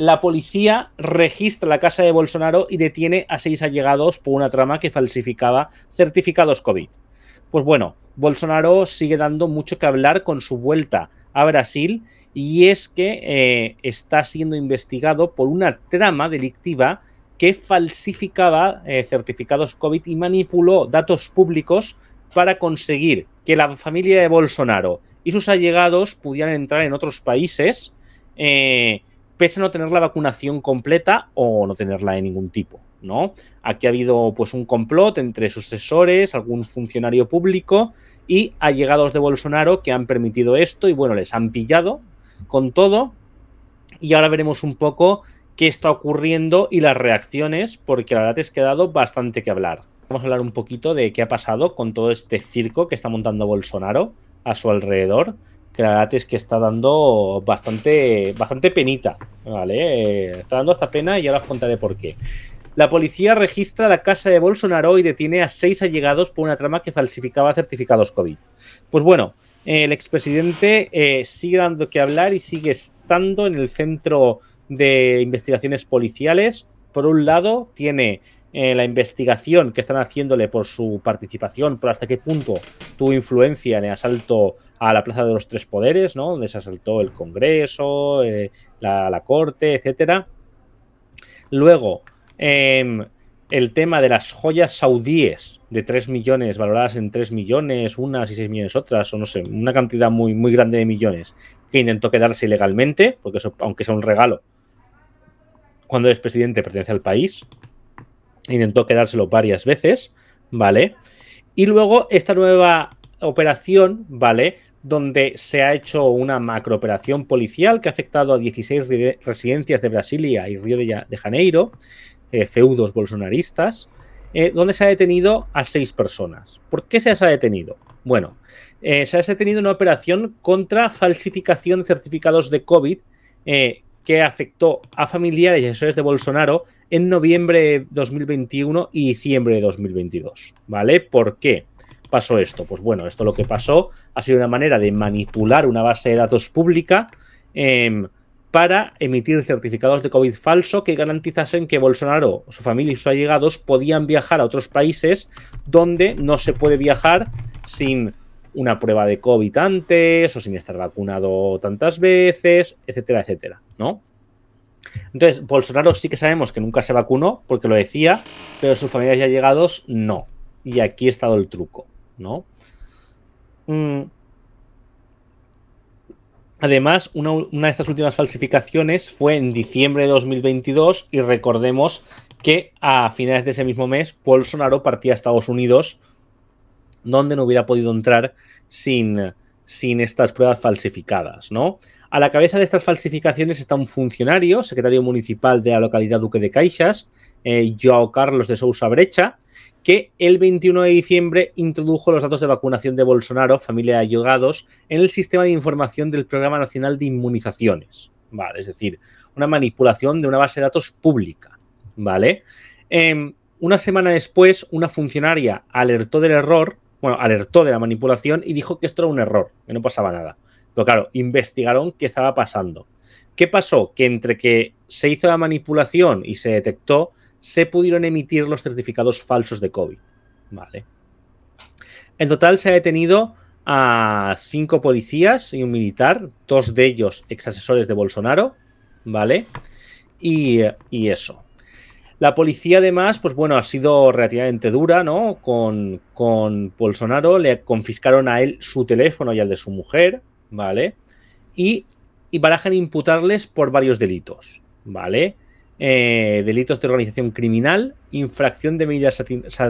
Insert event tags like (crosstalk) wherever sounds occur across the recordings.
La policía registra la casa de Bolsonaro y detiene a seis allegados por una trama que falsificaba certificados COVID. Pues bueno, Bolsonaro sigue dando mucho que hablar con su vuelta a Brasil y es que eh, está siendo investigado por una trama delictiva que falsificaba eh, certificados COVID y manipuló datos públicos para conseguir que la familia de Bolsonaro y sus allegados pudieran entrar en otros países eh, pese a no tener la vacunación completa o no tenerla de ningún tipo. ¿no? Aquí ha habido pues, un complot entre sucesores, algún funcionario público y allegados de Bolsonaro que han permitido esto y bueno, les han pillado con todo. Y ahora veremos un poco qué está ocurriendo y las reacciones, porque la verdad es que ha dado bastante que hablar. Vamos a hablar un poquito de qué ha pasado con todo este circo que está montando Bolsonaro a su alrededor que la verdad es que está dando bastante, bastante penita, ¿vale? Eh, está dando hasta pena y ahora os contaré por qué. La policía registra la casa de Bolsonaro y detiene a seis allegados por una trama que falsificaba certificados COVID. Pues bueno, el expresidente eh, sigue dando que hablar y sigue estando en el centro de investigaciones policiales. Por un lado, tiene eh, la investigación que están haciéndole por su participación, por hasta qué punto tuvo influencia en el asalto a la Plaza de los Tres Poderes, ¿no? Donde se asaltó el Congreso, eh, la, Corte, etcétera. Luego, em, el tema de las joyas saudíes de 3 millones, valoradas en 3 millones, unas y 6 millones otras, o no sé, una cantidad muy, muy grande de millones, que intentó quedarse ilegalmente, porque eso, aunque sea un regalo, cuando es presidente pertenece al país, Intentó quedárselo varias veces, ¿vale? Y luego esta nueva operación, ¿vale? Donde se ha hecho una macrooperación policial que ha afectado a 16 residencias de Brasilia y Río de Janeiro, eh, feudos bolsonaristas, eh, donde se ha detenido a seis personas. ¿Por qué se ha detenido? Bueno, eh, se ha detenido una operación contra falsificación de certificados de COVID que afectó a familiares y asesores de Bolsonaro en noviembre 2021 y diciembre de 2022, ¿vale? ¿Por qué pasó esto? Pues bueno, esto lo que pasó ha sido una manera de manipular una base de datos pública em, para emitir certificados de COVID falso que garantizasen que Bolsonaro, su familia y sus allegados podían viajar a otros países donde no se puede viajar sin una prueba de COVID antes o sin estar vacunado tantas veces, etcétera, etcétera, ¿no? Entonces, Bolsonaro sí que sabemos que nunca se vacunó, porque lo decía, pero sus familiares ya llegados no. Y aquí ha estado el truco, ¿no? Mm. Además, una, una, de estas últimas falsificaciones fue en diciembre de 2022 y recordemos que a finales de ese mismo mes Bolsonaro partía a Estados Unidos, donde no hubiera podido entrar sin, sin estas pruebas falsificadas, ¿no? A la cabeza de estas falsificaciones está un funcionario, secretario municipal de la localidad Duque de Caixas, eh, Joao Carlos de Sousa Brecha, que el 21 de diciembre introdujo los datos de vacunación de Bolsonaro, familia de en el sistema de información del Programa Nacional de Inmunizaciones, ¿vale? Es decir, una manipulación de una base de datos pública, ¿vale? Em, una semana después, una funcionaria alertó del error bueno, alertó de la manipulación y dijo que esto era un error, que no pasaba nada. Pero claro, investigaron qué estaba pasando. ¿Qué pasó? Que entre que se hizo la manipulación y se detectó, se pudieron emitir los certificados falsos de COVID. Vale. En total se ha detenido a cinco policías y un militar, dos de ellos exasesores de Bolsonaro, ¿vale? Y, y eso. La policía, además, pues bueno, ha sido relativamente dura, ¿no? Con, Bolsonaro, le confiscaron a él su teléfono y al de su mujer, ¿vale? Y, barajan imputarles por varios delitos, ¿vale? Eh, delitos de organización criminal, infracción de medidas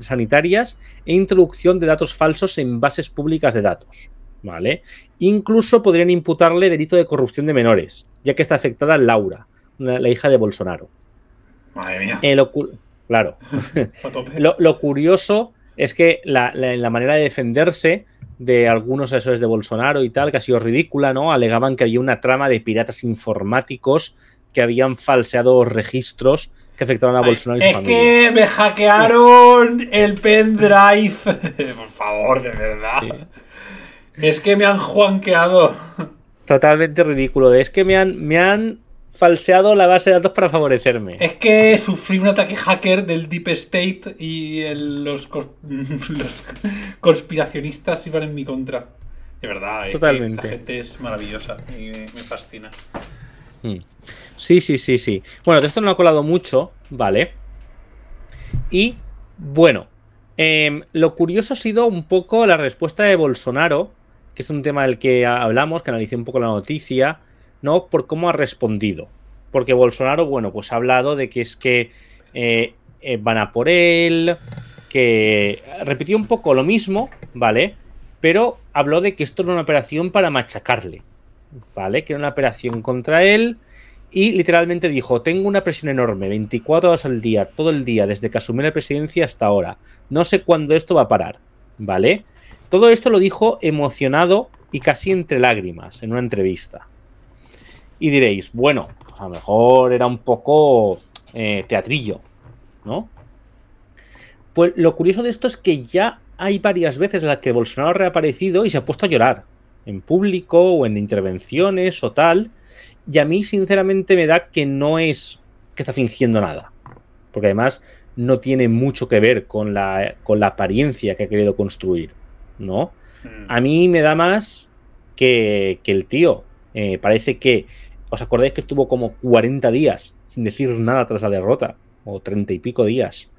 sanitarias e introducción de datos falsos en bases públicas de datos. ¿Vale? Incluso podrían imputarle delito de corrupción de menores, ya que está afectada Laura, la hija de Bolsonaro. Madre mía. Eh, claro. (laughs) lo, curioso es que la, manera de defenderse de algunos asesores de Bolsonaro y tal, que ha sido ridícula, ¿no? Alegaban que había una trama de piratas informáticos que habían falseado registros que afectaron a Bolsonaro y su Es que me hackearon el pendrive. (laughs) Por favor, de verdad. Es que me han juanqueado. Totalmente ridículo. Es que me han, me han falseado la base de datos para favorecerme. Es que sufrí un ataque hacker del Deep State y (laughs) los, conspiracionistas iban en mi contra. De verdad, eh, Totalmente. la gente es maravillosa y me, fascina. Hmm. Sí, sí, sí, sí. Bueno, de esto no ha colado mucho, ¿vale? Y bueno, em, lo curioso ha sido un poco la respuesta de Bolsonaro, que es un tema del que hablamos, que analicé un poco la noticia no por cómo ha respondido. Porque Bolsonaro, bueno, pues ha hablado de que es que eh, eh, van a por él, que repitió un poco lo mismo, ¿vale? Pero habló de que esto era una operación para machacarle, ¿vale? Que era una operación contra él y literalmente dijo, tengo una presión enorme, 24 horas al día, todo el día, desde que asumí la presidencia hasta ahora. No sé cuándo esto va a parar, ¿vale? Todo esto lo dijo emocionado y casi entre lágrimas en una entrevista. Y diréis, bueno, pues a lo mejor era un poco eh, teatrillo, ¿no? Pues lo curioso de esto es que ya hay varias veces en las que Bolsonaro ha reaparecido y se ha puesto a llorar, en público o en intervenciones o tal, y a mí sinceramente me da que no es que está fingiendo nada, porque además no tiene mucho que ver con la, con la apariencia que ha querido construir, ¿no? Mm. A mí me da más que, que el tío eh, parece que ¿Os acordáis que estuvo como 40 días sin decir nada tras la derrota? O 30 y pico días.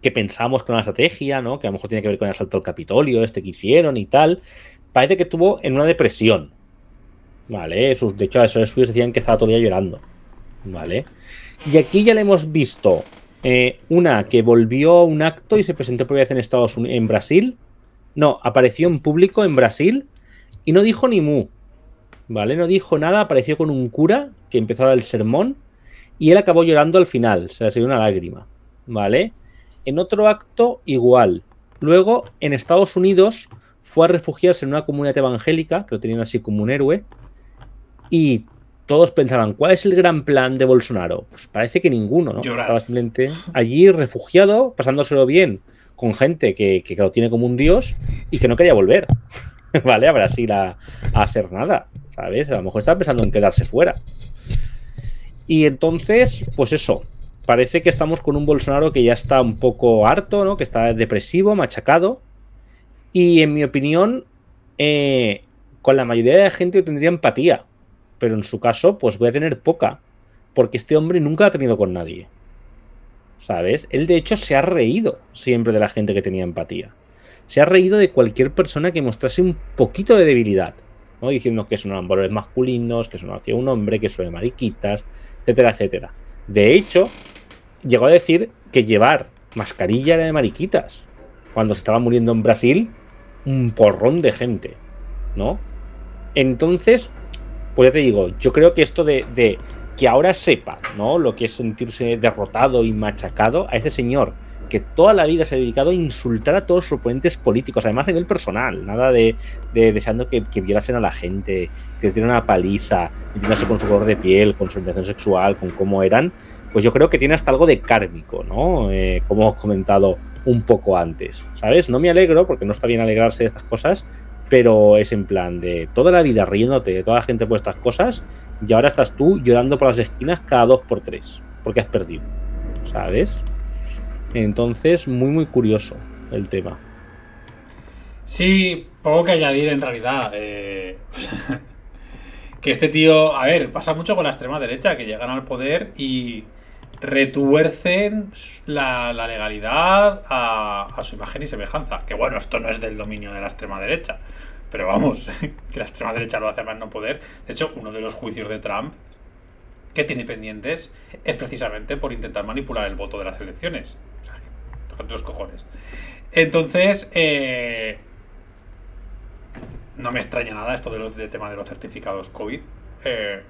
Que pensamos era una estrategia, ¿no? Que a lo mejor tiene que ver con el asalto al Capitolio, este que hicieron y tal. Parece que estuvo en una depresión. ¿Vale? de hecho, a esos suyos decían que estaba todavía llorando. ¿Vale? Y aquí ya le hemos visto eh, una que volvió a un acto y se presentó por vez en Estados Unidos, en Brasil. No, apareció en público en Brasil y no dijo ni mu. ¿vale? No dijo nada, apareció con un cura que empezó el sermón y él acabó llorando al final, se le salió una lágrima, ¿vale? En otro acto igual. Luego, en Estados Unidos, fue a refugiarse en una comunidad evangélica, que lo tenían así como un héroe, y todos pensaban, ¿cuál es el gran plan de Bolsonaro? Pues parece que ninguno, ¿no? Estaba allí refugiado, pasándoselo bien, con gente que, lo tiene como un dios y que no quería volver, (laughs) ¿vale? A Brasil a hacer nada. ¿sabes? A lo mejor está pensando en quedarse fuera. Y entonces, pues eso, parece que estamos con un Bolsonaro que ya está un poco harto, ¿no? Que está depresivo, machacado. Y en mi opinión, eh, con la mayoría de la gente tendría empatía. Pero en su caso, pues voy a tener poca. Porque este hombre nunca ha tenido con nadie. ¿Sabes? Él de hecho se ha reído siempre de la gente que tenía empatía. Se ha reído de cualquier persona que mostrase un poquito de debilidad diciendo que son valores masculinos, que son hacia un hombre, que son de mariquitas, etcétera, etcétera. De hecho, llegó a decir que llevar mascarilla era de mariquitas cuando se estaba muriendo en Brasil un porrón de gente, ¿no? Entonces, pues ya te digo, yo creo que esto de, que ahora sepa, ¿no? Lo que es sentirse derrotado y machacado a ese señor que toda la vida se ha dedicado a insultar a todos sus oponentes políticos, además a nivel personal, nada de, deseando que, violasen a la gente, que tiene una paliza, metiéndose con su color de piel, con su intención sexual, con cómo eran, pues yo creo que tiene hasta algo de kármico, ¿no? Eh, como he comentado un poco antes, ¿sabes? No me alegro, porque no está bien alegrarse de estas cosas, pero es en plan de toda la vida riéndote de toda la gente por estas cosas y ahora estás tú llorando por las esquinas cada dos por tres, porque has perdido, ¿sabes? Entonces, muy, muy curioso el tema. Sí, poco que añadir en realidad. Eh, (laughs) que este tío, a ver, pasa mucho con la extrema derecha, que llegan al poder y retuercen la, legalidad a, a, su imagen y semejanza. Que bueno, esto no es del dominio de la extrema derecha. Pero vamos, (laughs) que la extrema derecha lo hace más no poder. De hecho, uno de los juicios de Trump que tiene pendientes es precisamente por intentar manipular el voto de las elecciones. O los cojones. Entonces, eh, no me extraña nada esto del de tema de los certificados COVID. Eh,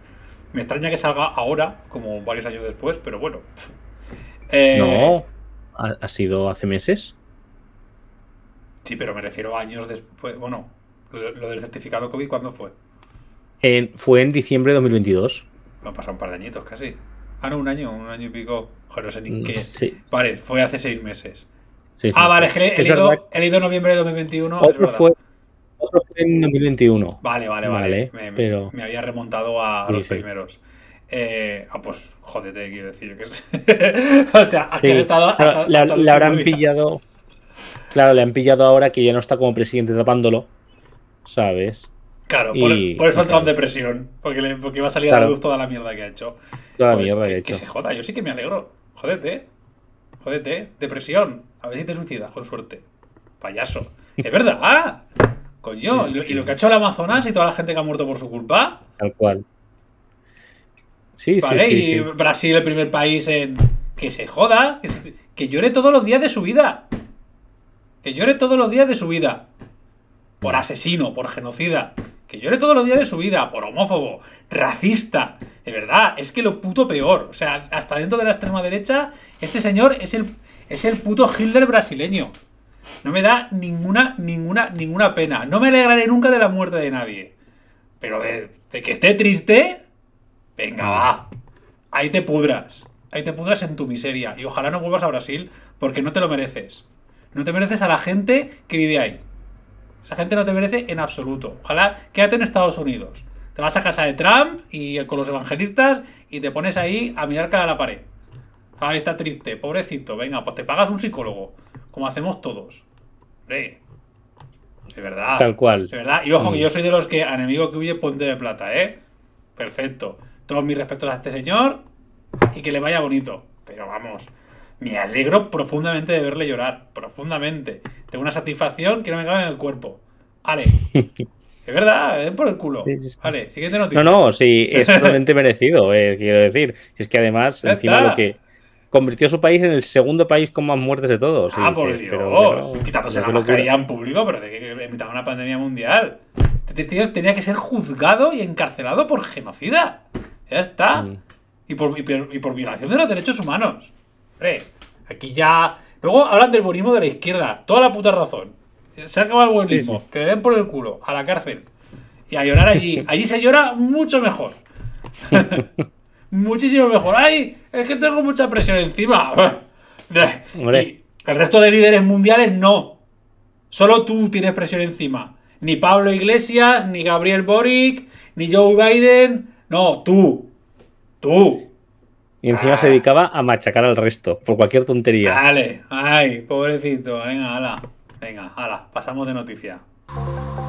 me extraña que salga ahora, como varios años después, pero bueno. Eh, no, ¿Ha, sido hace meses. Sí, pero me refiero a años después. Bueno, lo, del certificado COVID, ¿cuándo fue? fue en diciembre de 2022 me han pasado un par de añitos casi. Ah, no, un año, un año y pico. Joder, no sé mm, qué. Vale, fue hace seis meses. ah, vale, es que he, leído, noviembre de 2021. Otro, fue, en 2021. Vale, vale, vale. me, pero... me, había remontado a, los primeros. Eh, ah, pues jodete, quiero decir. (laughs) o sea, has estado. habrán pillado. Claro, le han pillado ahora que ya no está como presidente tapándolo. ¿Sabes? Claro, por, eso entra en depresión, porque, porque va a salir a la luz toda la mierda que ha hecho. Pues que, se joda, yo sí que me alegro. Jodete, jodete, depresión. A ver si te suicidas, con suerte. Payaso. (laughs) es verdad, ¡Ah! coño. Y lo, que ha hecho el Amazonas y toda la gente que ha muerto por su culpa. Tal cual. Sí, sí, y Brasil, el primer país en. Que se joda, que llore todos los días de su vida. Que llore todos los días de su vida. Por mm. asesino, por genocida que llore todos los días de su vida por homófobo, racista. De verdad, es que lo puto peor. O sea, hasta dentro de la extrema derecha, este señor es el, es el puto Hitler brasileño. No me da ninguna, ninguna, ninguna pena. No me alegraré nunca de la muerte de nadie. Pero de, de que esté triste, venga, mm. va. Ahí te pudras. Ahí te pudras en tu miseria. Y ojalá no vuelvas a Brasil porque no te lo mereces. No te mereces a la gente que vive ahí. Esa gente no te merece en absoluto. Ojalá quédate en Estados Unidos. Te vas a casa de Trump y con los evangelistas y te pones ahí a mirar cada la pared. Ah, está triste, pobrecito. Venga, pues te pagas un psicólogo, como hacemos todos. de verdad. Tal cual. De verdad. Y ojo, que mm. yo soy de los que, enemigo que huye, ponte de plata, ¿eh? Perfecto. Todos mis respetos a este señor y que le vaya bonito. Pero vamos, me alegro profundamente de verle llorar, profundamente. Tengo una satisfacción que no me cabe en el cuerpo. Ale. (laughs) Es verdad, por el culo. Vale, siguiente noticia. No, no, sí, es (laughs) totalmente merecido, eh, quiero decir. Es que además, encima lo que convirtió a su país en el segundo país con más muertes de todos. Ah, por Dios. Quitándose la mascarilla en público, pero de que evitaba una pandemia mundial. Tenía que ser juzgado y encarcelado por genocida. Ya está. Mm. y, por, y por violación de los derechos humanos. Hombre, aquí ya. Luego hablan del buenismo de la izquierda. Toda la puta razón. Se acaba el buenismo. Que le den por el culo. A la cárcel. Y a llorar allí. Allí se llora mucho mejor. (laughs) Muchísimo mejor. ¡Ay! Es que tengo mucha presión encima. (laughs) el resto de líderes mundiales no. Solo tú tienes presión encima. Ni Pablo Iglesias, ni Gabriel Boric, ni Joe Biden. No, tú. Tú. Y encima se ah. dedicaba a machacar al resto, por cualquier tontería. Dale, ay, pobrecito, venga, hala. Venga, hala, pasamos de noticia.